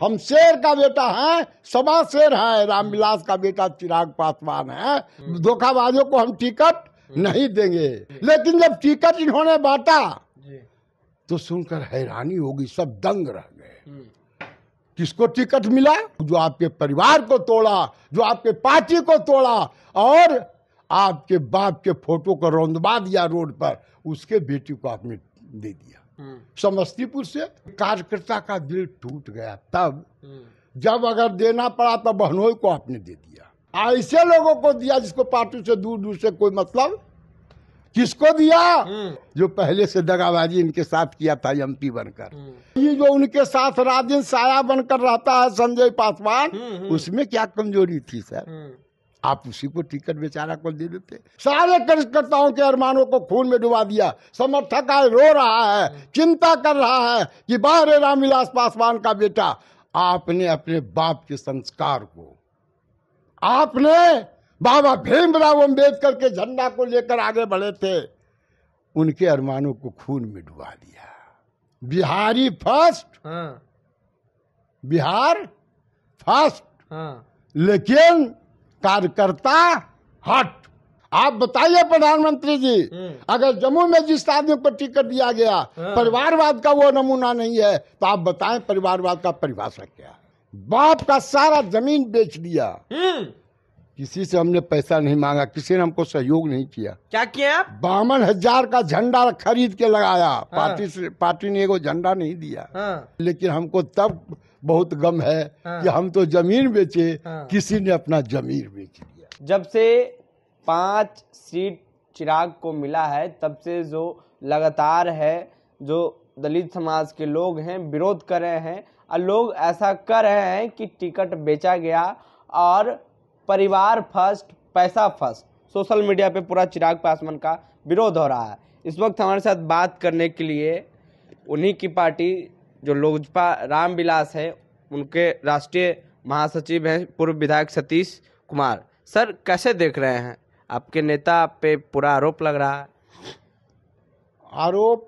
हम शेर का बेटा है समा शेर है रामविलास का बेटा चिराग पासवान है हम्म। धोखाबाजों को हम टिकट हम्म। नहीं देंगे लेकिन जब टिकट इन्होंने बांटा तो सुनकर हैरानी होगी सब दंग रह गए हम्म। किसको टिकट मिला जो आपके परिवार को तोड़ा जो आपके पार्टी को तोड़ा और आपके बाप के फोटो को रौंदवा दिया रोड पर उसके बेटी को आपने दे दिया समस्तीपुर से कार्यकर्ता का दिल टूट गया तब हम्म। जब अगर देना पड़ा तो बहनोई को आपने दे दिया ऐसे लोगों को दिया जिसको पार्टी से दूर दूर से कोई मतलब किसको दिया हम्म। जो पहले से दगाबाजी इनके साथ किया था एमपी बनकर हम्म। ये जो उनके साथ रात दिन साया बनकर रहता है संजय पासवान उसमें क्या कमजोरी थी सर आप उसी को टिकट बेचारा को दे देते सारे कार्यकर्ताओं के अरमानों को खून में डुबा दिया समर्थक आए रो रहा है चिंता कर रहा है कि बाहर रामविलास पासवान का बेटा आपने अपने बाप के संस्कार को आपने बाबा भीमराव अंबेडकर के झंडा को लेकर आगे बढ़े थे उनके अरमानों को खून में डुबा दिया बिहारी फर्स्ट हाँ। बिहार फर्स्ट हाँ। लेकिन कार्यकर्ता हट आप बताइए प्रधानमंत्री जी हम्म। अगर जम्मू में जिस आदमी को टिकट दिया गया हाँ। परिवारवाद का वो नमूना नहीं है तो आप बताएं परिवारवाद का परिभाषा क्या बाप का सारा जमीन बेच दिया हम्म। किसी से हमने पैसा नहीं मांगा किसी ने हमको सहयोग नहीं किया क्या किया आप बावन हजार का झंडा खरीद के लगाया हाँ। पार्टी से पार्टी ने एगो झंडा नहीं दिया हाँ। लेकिन हमको तब बहुत गम है हाँ। कि हम तो जमीन बेचे हाँ। किसी ने अपना जमीन बेच दिया जब से पांच सीट चिराग को मिला है तब से जो लगातार है जो दलित समाज के लोग हैं विरोध कर रहे हैं और लोग ऐसा कर रहे हैं कि टिकट बेचा गया और परिवार फर्स्ट पैसा फर्स्ट सोशल मीडिया पे पूरा चिराग पासवान का विरोध हो रहा है इस वक्त हमारे साथ बात करने के लिए उन्हीं की पार्टी जो लोजपा रामविलास है उनके राष्ट्रीय महासचिव हैं पूर्व विधायक सतीश कुमार सर कैसे देख रहे हैं आपके नेता पे पूरा आरोप लग रहा है आरोप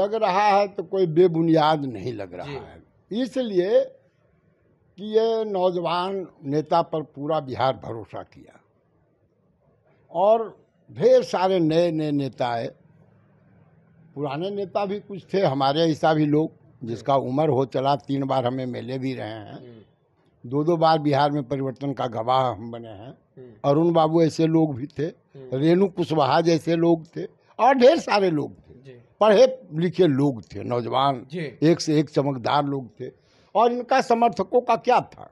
लग रहा है तो कोई बेबुनियाद नहीं लग रहा है इसलिए कि ये नौजवान नेता पर पूरा बिहार भरोसा किया और ढेर सारे नए नए नेता आए पुराने नेता भी कुछ थे हमारे हिसाब ही लोग जिसका उम्र हो चला तीन बार हम एम भी रहे हैं हम्म। दो दो बार बिहार में परिवर्तन का गवाह हम बने हैं हम्म। अरुण बाबू ऐसे लोग भी थे हम्म। रेणु कुशवाहा जैसे लोग थे और ढेर सारे लोग थे पढ़े लिखे लोग थे नौजवान एक से एक चमकदार लोग थे और इनका समर्थकों का क्या था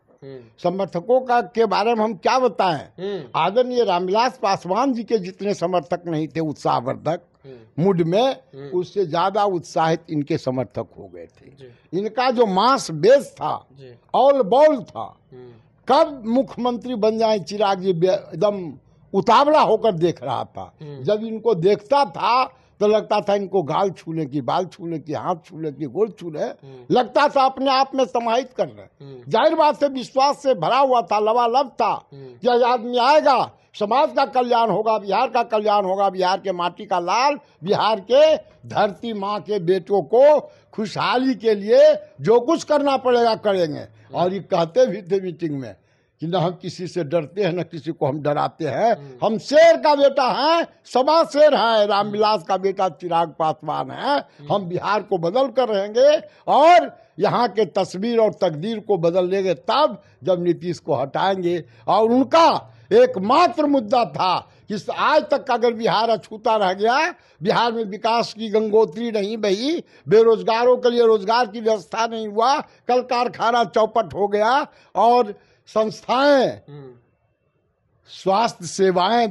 समर्थकों का के बारे में हम क्या बताएं आदरणीय रामविलास पासवान जी के जितने समर्थक नहीं थे उत्साहवर्धक मूड हम्म। में हम्म। उससे ज्यादा उत्साहित इनके समर्थक हो गए थे इनका जो मांस बेस था ऑल बॉल था हम्म। कब मुख्यमंत्री बन जाए चिराग जी एकदम उतावला होकर देख रहा था जब इनको देखता था तो लगता था इनको गाल छूने की बाल छूने की हाथ छूने की गोल छूने हम्म। लगता था अपने आप में समाहित कर रहे हम्म। जाहिर बात से विश्वास से भरा हुआ था लवालब था हम्म। कि आदमी आएगा समाज का कल्याण होगा बिहार का कल्याण होगा बिहार के माटी का लाल बिहार के धरती माँ के बेटों को खुशहाली के लिए जो कुछ करना पड़ेगा करेंगे और ये कहते भी थे मीटिंग में कि ना हम किसी से डरते हैं ना किसी को हम डराते हैं हम्म। हम शेर का बेटा है समा शेर हैं रामविलास का बेटा चिराग पासवान है हम्म। हम बिहार को बदल कर रहेंगे और यहाँ के तस्वीर और तकदीर को बदल लेंगे तब जब नीतीश को हटाएंगे और उनका एकमात्र मुद्दा था कि आज तक अगर बिहार अछूता रह गया बिहार में विकास की गंगोत्री नहीं बही बेरोजगारों के लिए रोजगार की व्यवस्था नहीं हुआ कल कारखाना चौपट हो गया और संस्थाएं हम्म। स्वास्थ्य सेवाएं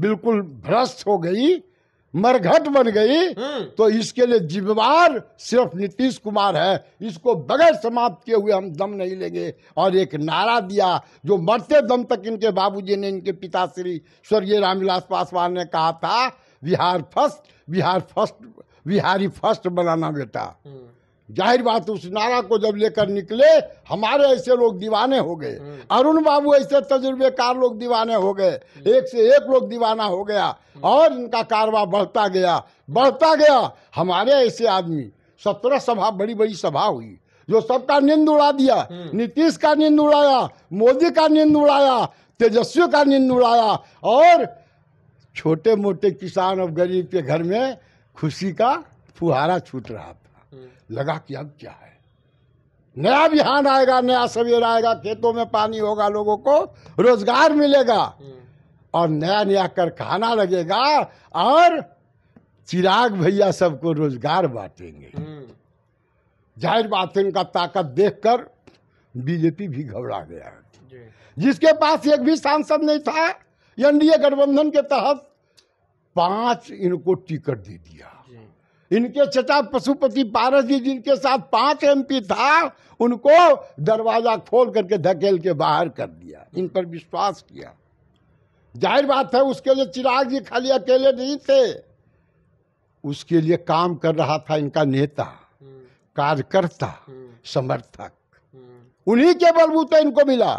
बिल्कुल भ्रष्ट हो गई मरघट बन गई हम्म। तो इसके लिए जिम्मेवार सिर्फ नीतीश कुमार है इसको बगैर समाप्त किए हुए हम दम नहीं लेंगे और एक नारा दिया जो मरते दम तक इनके बाबूजी ने इनके पिता श्री स्वर्गीय रामविलास पासवान ने कहा था Bihar first Bihar first Bihari first बनाना बेटा हम्म। जाहिर बात उस नारा को जब लेकर निकले हमारे ऐसे लोग दीवाने हो गए हम्म। अरुण बाबू ऐसे तजुर्बेकार लोग दीवाने हो गए हम्म। एक से एक लोग दीवाना हो गया हम्म। और इनका कारवा बढ़ता गया बढ़ता गया हमारे ऐसे आदमी सत्रह सभा बड़ी बड़ी सभा हुई जो सबका नींद उड़ा दिया नीतीश का नींद उड़ाया मोदी का नींद उड़ाया तेजस्वी का नींद उड़ाया और छोटे मोटे किसान और गरीब के घर में खुशी का फुहारा छूट रहा था लगा कि अब क्या है नया बिहान आएगा नया सवेरा आएगा खेतों में पानी होगा लोगों को रोजगार मिलेगा हम्म। और नया नया कारखाना लगेगा और चिराग भैया सबको रोजगार बांटेंगे हम्म। जाहिर बात है ताकत देखकर बीजेपी भी घबरा गया जिसके पास एक भी सांसद नहीं था एनडीए गठबंधन के तहत पांच इनको टिकट दे दिया इनके चचा पशुपति पारस जी जिनके साथ पांच एमपी था उनको दरवाजा खोल करके धकेल के बाहर कर दिया इन पर विश्वास किया जाहिर बात है उसके लिए चिराग जी खाली अकेले नहीं थे उसके लिए काम कर रहा था इनका नेता कार्यकर्ता समर्थक उन्हीं के बलबूते इनको मिला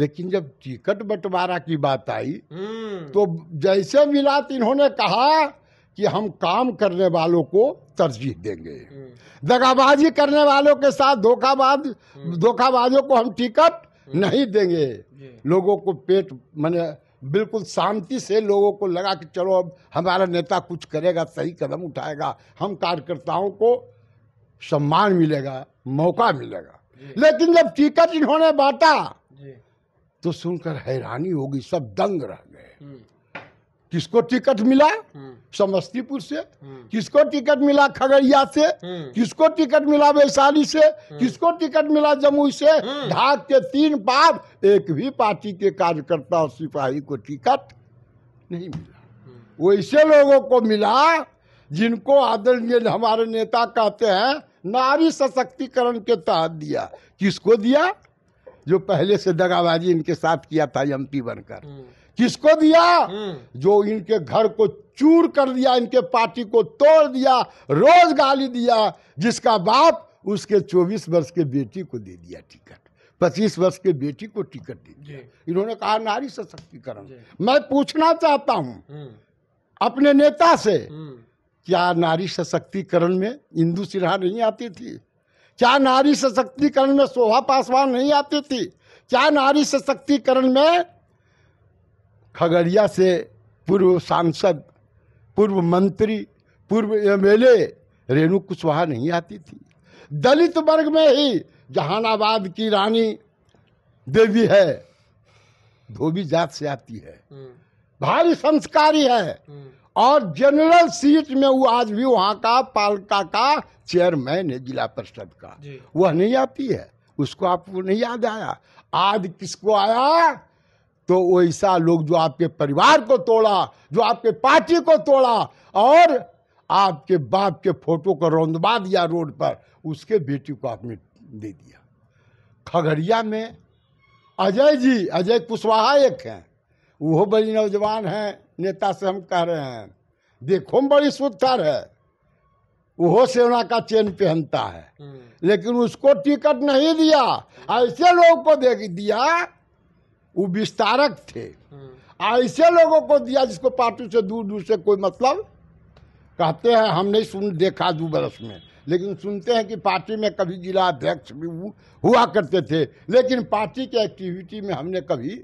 लेकिन जब टिकट बंटवारा की बात आई हम्म। तो जैसे मिला तो इन्होंने कहा कि हम काम करने वालों को तरजीह देंगे हम्म। दगाबाजी करने वालों के साथ धोखाबाज हम्म। धोखाबाजों को हम टिकट हम्म। नहीं देंगे लोगों को पेट मैंने बिल्कुल शांति से लोगों को लगा कि चलो अब हमारा नेता कुछ करेगा सही कदम उठाएगा हम कार्यकर्ताओं को सम्मान मिलेगा मौका मिलेगा लेकिन जब टिकट इन्होंने बांटा तो सुनकर हैरानी होगी सब दंग रह गए किसको टिकट मिला हम्म। समस्तीपुर से हम्म। किसको टिकट मिला खगड़िया से हम्म। किसको टिकट मिला वैशाली से किसको टिकट मिला जमुई से ढाक के तीन बार एक भी पार्टी के कार्यकर्ता और सिपाही को टिकट नहीं मिला वैसे लोगों को मिला जिनको आदरणीय हमारे नेता कहते हैं नारी सशक्तिकरण के तहत दिया किसको दिया जो पहले से दगाबाजी इनके साथ किया था एम बनकर किसको दिया हम्म। जो इनके घर को चूर कर दिया इनके पार्टी को तोड़ दिया रोज गाली दिया जिसका बाप उसके 24 वर्ष के बेटी को दे दिया टिकट 25 वर्ष के बेटी को टिकट दे दिया इन्होंने कहा नारी सशक्तिकरण मैं पूछना चाहता हूं हम्म। अपने नेता से हम्म। क्या नारी सशक्तिकरण में इंदू सिन्हा नहीं आती थी क्या नारी सशक्तिकरण में शोभा पासवान नहीं आती थी क्या नारी सशक्तिकरण में खगड़िया से पूर्व सांसद पूर्व मंत्री पूर्व एम रेणु कुशवाहा नहीं आती थी दलित वर्ग में ही जहानाबाद की रानी देवी है धोबी जात से आती है हम्म। भारी संस्कारी है हम्म। और जनरल सीट में वो आज भी वहाँ का पालका का चेयरमैन है जिला परिषद का वह नहीं आती है उसको आपको नहीं याद आया आज किसको आया तो वैसा लोग जो आपके परिवार को तोड़ा जो आपके पार्टी को तोड़ा और आपके बाप के फोटो को रौंदवा दिया रोड पर उसके बेटी को आपने दे दिया खगड़िया में अजय जी अजय कुशवाहा एक हैं वो बड़ी नौजवान हैं नेता से हम कह रहे हैं देखो हम बड़ी सुधर है वो सेना का चेन पहनता है हम्म। लेकिन उसको टिकट नहीं दिया ऐसे लोग को दे दिया वो विस्तारक थे ऐसे लोगों को दिया जिसको पार्टी से दूर दूर से कोई मतलब कहते हैं हम नहीं सुन देखा दो बरस में लेकिन सुनते हैं कि पार्टी में कभी जिला अध्यक्ष भी हुआ करते थे लेकिन पार्टी के एक्टिविटी में हमने कभी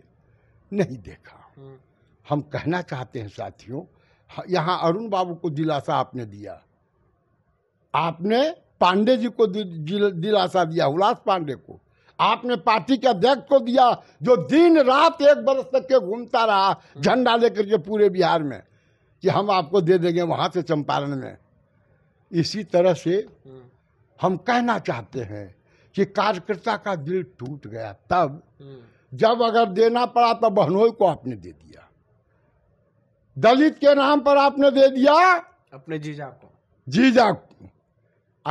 नहीं देखा हम कहना चाहते हैं साथियों यहाँ अरुण बाबू को दिलासा आपने दिया आपने पांडे जी को दिलासा दिया उल्लास पांडे को आपने पार्टी के अध्यक्ष को दिया जो दिन रात एक बरस तक के घूमता रहा झंडा लेकर के पूरे बिहार में कि हम आपको दे देंगे वहां से चंपारण में इसी तरह से हम कहना चाहते हैं कि कार्यकर्ता का दिल टूट गया तब जब अगर देना पड़ा तो बहनोई को आपने दे दिया दलित के नाम पर आपने दे दिया अपने जीजा को जीजा को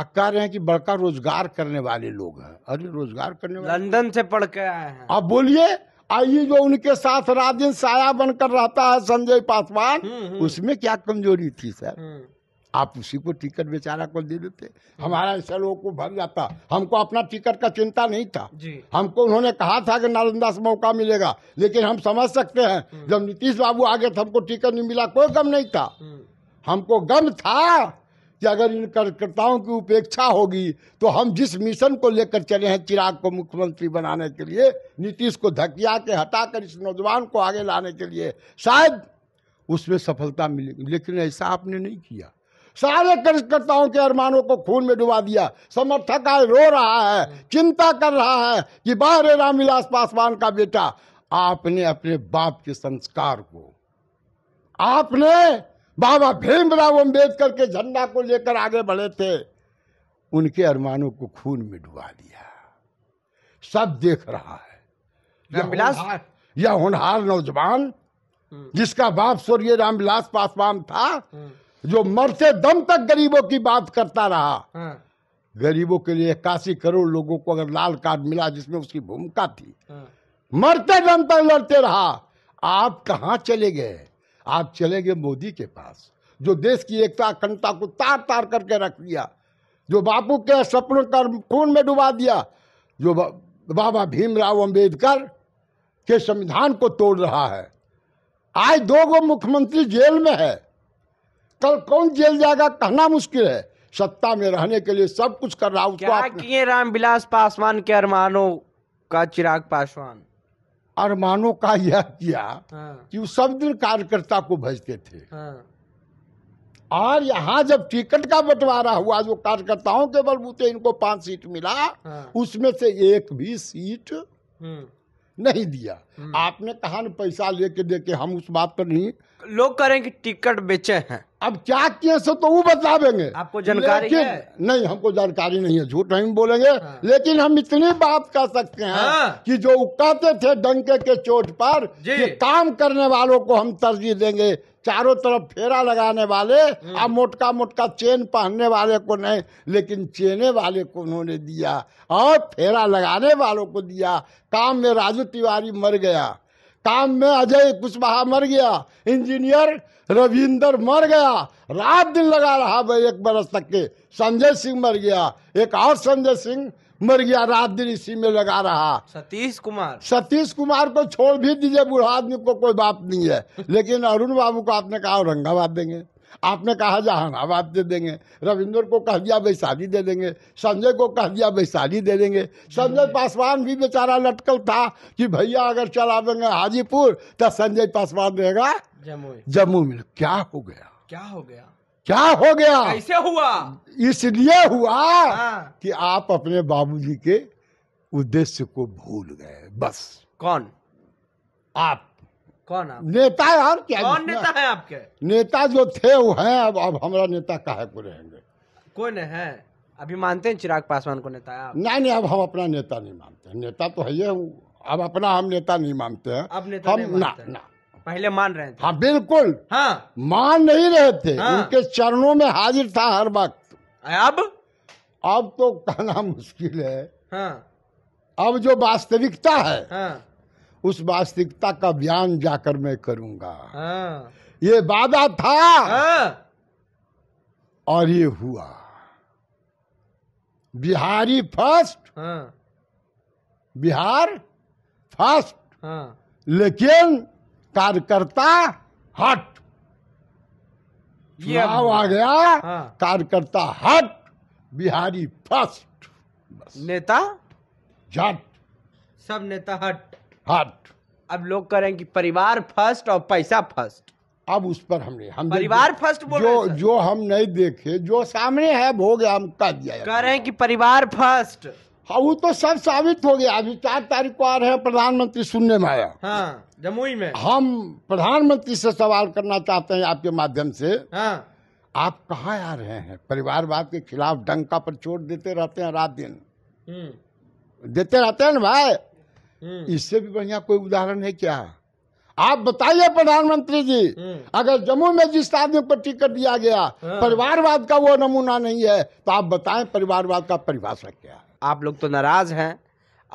कह रहे हैं कि बड़का रोजगार करने वाले लोग हैं अरे रोजगार करने वाले लंदन से पढ़ के आए हैं आप बोलिए आइए जो उनके साथ रात दिन साया बनकर रहता है संजय पासवान हम्म, हम्म। उसमें क्या कमजोरी थी सर हम्म। आप उसी को टिकट बेचारा को दे देते हमारा ऐसा लोगों को भर जाता हमको अपना टिकट का चिंता नहीं था हमको उन्होंने कहा था कि नालंदा से मौका मिलेगा लेकिन हम समझ सकते हैं जब नीतीश बाबू आ गए तो हमको टिकट नहीं मिला कोई गम नहीं था हमको गम था कि अगर इन कार्यकर्ताओं की उपेक्षा होगी तो हम जिस मिशन को लेकर चले हैं चिराग को मुख्यमंत्री बनाने के लिए नीतीश को धकिया के हटाकर इस नौजवान को आगे लाने के लिए शायद उसमें सफलता मिलेगी लेकिन ऐसा आपने नहीं किया सारे कार्यकर्ताओं के अरमानों को खून में डुबा दिया समर्थक आज रो रहा है चिंता कर रहा है कि बाहर रामविलास पासवान का बेटा आपने अपने बाप के संस्कार को आपने बाबा भीमराव अंबेडकर के झंडा को लेकर आगे बढ़े थे उनके अरमानों को खून में डुबा दिया सब देख रहा है यह होनहार नौजवान हम्म। जिसका बाप स्वर्गीय रामविलास पासवान था हम्म। जो मरते दम तक गरीबों की बात करता रहा हाँ। गरीबों के लिए इक्यासी करोड़ लोगों को अगर लाल कार्ड मिला जिसमें उसकी भूमिका थी हाँ। मरते दम तक लड़ते रहा आप कहा चले गए आप चले गए मोदी के पास जो देश की एकता अखंडता को तार तार करके रख दिया जो बापू के सपनों का खून में डुबा दिया जो बाबा भीमराव अंबेडकर के संविधान को तोड़ रहा है आज दो गो मुख्यमंत्री जेल में है कल कौन जेल जाएगा कहना मुश्किल है सत्ता में रहने के लिए सब कुछ कर रहा उसको क्या किए रामविलास पासवान के अरमानों का चिराग पासवान अरमानों का यह किया हाँ। कि वो सब दिन कार्यकर्ता को भेजते थे हाँ। और यहाँ जब टिकट का बंटवारा हुआ जो कार्यकर्ताओं के बलबूते इनको पांच सीट मिला हाँ। उसमें से एक भी सीट हम्म। नहीं दिया हम्म। आपने कहा न पैसा लेके दे के हम उस बात पर नहीं लोग करें कि टिकट बेचे हैं अब क्या किए सो तो वो बतावेंगे आपको जानकारी है नहीं हमको जानकारी नहीं है झूठ नहीं बोलेंगे हाँ। लेकिन हम इतनी बात कर सकते हैं हाँ। कि जो कहते थे डंके के चोट पर काम करने वालों को हम तरजीह देंगे चारों तरफ फेरा लगाने वाले हम्म। और मोटका मोटका चेन पहनने वाले को नहीं लेकिन चेने वाले को उन्होंने दिया और फेरा लगाने वालों को दिया काम में राजू तिवारी मर गया काम में अजय कुशवाहा मर गया इंजीनियर रविंदर मर गया रात दिन लगा रहा भाई एक बरस तक के संजय सिंह मर गया एक और संजय सिंह मर गया रात दिन इसी में लगा रहा सतीश कुमार सतीश कुमार को छोड़ भी दीजिए बूढ़ा आदमी को कोई बात नहीं है लेकिन अरुण बाबू को आपने कहा औरंगाबाद देंगे आपने कहा जहानाबाद दे देंगे रविंद्र को कह दिया वैशाली दे देंगे संजय को कह दिया वैशाली दे देंगे संजय पासवान भी बेचारा लटकल था कि भैया अगर चला देंगे हाजीपुर तो संजय पासवान रहेगा जम्मू जम्मू में क्या हो गया क्या हो गया क्या हो गया ऐसे हुआ इसलिए हुआ हाँ। कि आप अपने बाबूजी के उद्देश्य को भूल गए बस कौन आप कौन आप नेता यार क्या कौन नेता है आपके नेता जो थे वो हैं अब अब हमारा नेता कहे को रहेंगे कौन है अभी मानते हैं चिराग पासवान को नेता आप नहीं नहीं अब हम अपना नेता नहीं मानते नेता तो है ये अब अपना हम नेता नहीं मानते हैं अब नेता हम नहीं मानते ना, ना पहले मान रहे थे हाँ बिल्कुल हाँ मान नहीं रहे थे हाँ। उनके चरणों में हाजिर था हर वक्त अब अब तो कहना मुश्किल है हाँ। अब जो वास्तविकता है हाँ। उस वास्तविकता का बयान जाकर मैं करूंगा हाँ। ये वादा था हाँ। और ये हुआ बिहारी फर्स्ट हाँ। बिहार फर्स्ट हाँ। लेकिन कार्यकर्ता हट चुनाव आ गया हाँ। कार्यकर्ता हट बिहारी फर्स्ट नेता झट सब नेता हट हट अब लोग करें कि परिवार फर्स्ट और पैसा फर्स्ट अब उस पर हमने हम परिवार फर्स्ट बोल जो जो हम नहीं देखे जो सामने है भोग हम कह दिया कह रहे हैं कि परिवार फर्स्ट हाँ वो तो सब साबित हो गया अभी चार तारीख को आ रहे हैं प्रधानमंत्री सुनने में आया हाँ, जमुई में हम प्रधानमंत्री से सवाल करना चाहते हैं आपके माध्यम से हाँ। आप कहाँ आ रहे हैं परिवारवाद के खिलाफ डंका पर छोड़ देते रहते हैं रात दिन हम्म। देते रहते हैं ना भाई हम्म। इससे भी बढ़िया कोई उदाहरण है क्या आप बताइए प्रधानमंत्री जी हम्म। अगर जम्मू में जिस आदमी पर टिकट दिया गया हाँ। परिवारवाद का वो नमूना नहीं है तो आप बताएं परिवारवाद का परिभाषा क्या आप लोग तो नाराज़ हैं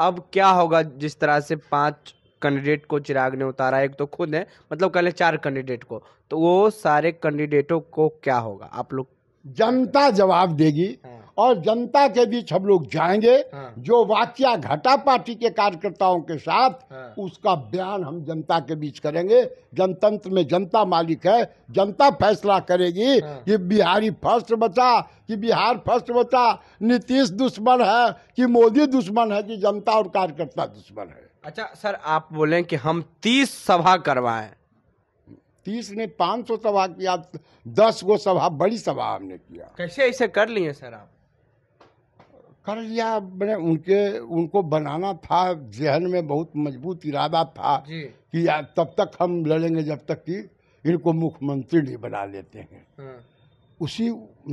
अब क्या होगा जिस तरह से पांच कैंडिडेट को चिराग ने उतारा एक तो खुद है मतलब कहले चार कैंडिडेट को तो वो सारे कैंडिडेटों को क्या होगा आप लोग जनता जवाब देगी हाँ। और जनता के बीच हम लोग जाएंगे हाँ। जो वाकया घटा पार्टी के कार्यकर्ताओं के साथ हाँ। उसका बयान हम जनता के बीच करेंगे जनतंत्र में जनता मालिक है जनता फैसला करेगी हाँ। कि बिहारी फर्स्ट बचा कि बिहार फर्स्ट बचा नीतीश दुश्मन है कि मोदी दुश्मन है कि जनता और कार्यकर्ता दुश्मन है अच्छा सर आप बोले कि हम तीस सभा करवाए तीस ने पाँच सौ सभा किया दस गो सभा बड़ी सभा हमने किया कैसे ऐसे कर लिए सर आप कर लिया मैंने उनके उनको बनाना था जहन में बहुत मजबूत इरादा था कि तब तक हम लड़ेंगे जब तक कि इनको मुख्यमंत्री नहीं बना लेते हैं हाँ। उसी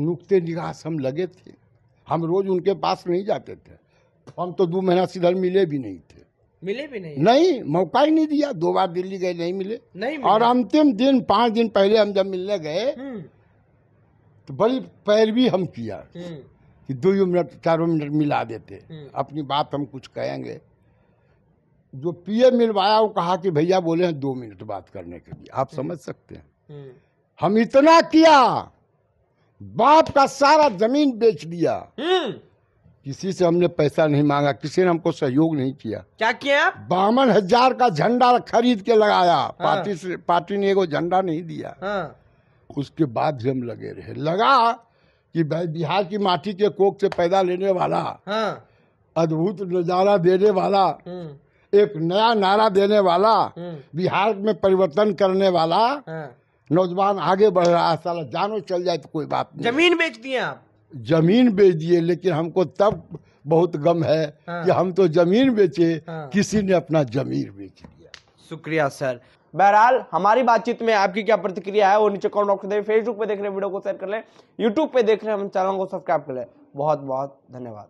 नुकते निगाह से हम लगे थे हम रोज उनके पास नहीं जाते थे हम तो दो महीना सीधर मिले भी नहीं थे मिले भी नहीं नहीं मौका ही नहीं दिया दो बार दिल्ली गए नहीं मिले नहीं मिले। और अंतिम दिन पांच दिन पहले हम जब मिलने गए हम्म। तो बड़ी पैरवी हम किया हम्म। कि दो ही मिनट चारों मिनट मिला देते हम्म। अपनी बात हम कुछ कहेंगे जो पीएम मिलवाया वो कहा कि भैया बोले हैं दो मिनट बात करने के लिए आप हम्म। समझ सकते हैं हम्म। हम इतना किया बाप का सारा जमीन बेच दिया किसी से हमने पैसा नहीं मांगा किसी ने हमको सहयोग नहीं किया क्या किया बावन हजार का झंडा खरीद के लगाया हाँ। पार्टी से पार्टी ने एगो झंडा नहीं दिया हाँ। उसके बाद भी हम लगे रहे लगा कि भाई बिहार की माटी के कोक से पैदा लेने वाला हाँ। अद्भुत नजारा देने वाला हम्म। एक नया नारा देने वाला हम्म। बिहार में परिवर्तन करने वाला हाँ। नौजवान आगे बढ़ रहा है साला जानो चल जाए तो कोई बात नहीं जमीन बेच दिए आप जमीन बेच दिए लेकिन हमको तब बहुत गम है हाँ। कि हम तो जमीन बेचे हाँ। किसी ने अपना जमीन बेच दिया शुक्रिया सर बहरहाल हमारी बातचीत में आपकी क्या प्रतिक्रिया है वो नीचे कॉमेंट बॉक्स में फेसबुक पे देख रहे वीडियो को शेयर कर लें यूट्यूब पे देख रहे हम चैनल को सब्सक्राइब कर लें बहुत बहुत धन्यवाद